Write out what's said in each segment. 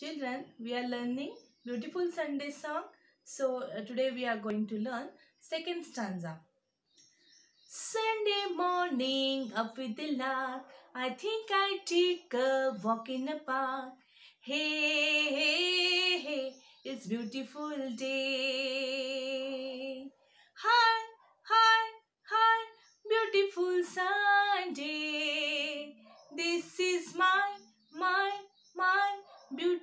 Children, we are learning beautiful Sunday song. So uh, today we are going to learn second stanza. Sunday morning up with the lark. I think I take a walk in the park. Hey, hey, hey, it's beautiful day. Hi,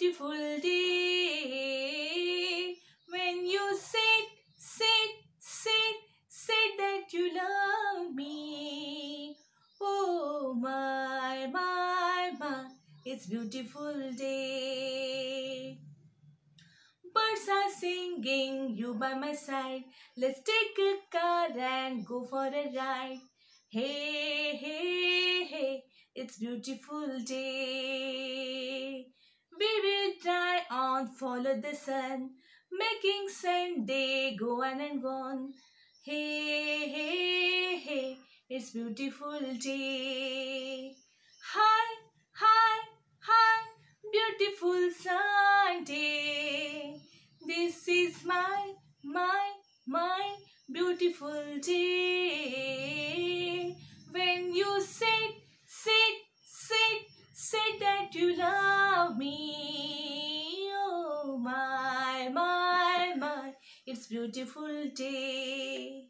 beautiful day when you said, said, said, said that you love me. Oh my, my, my, it's beautiful day. Birds are singing, you by my side. Let's take a car and go for a ride. Hey, hey, hey, it's beautiful day follow the sun, making Sunday go on and gone. Hey, hey, hey, it's beautiful day. Hi, hi, hi, beautiful Sunday. This is my, my, my beautiful day. When you sit, sit, sit, say that you love me. It's beautiful day.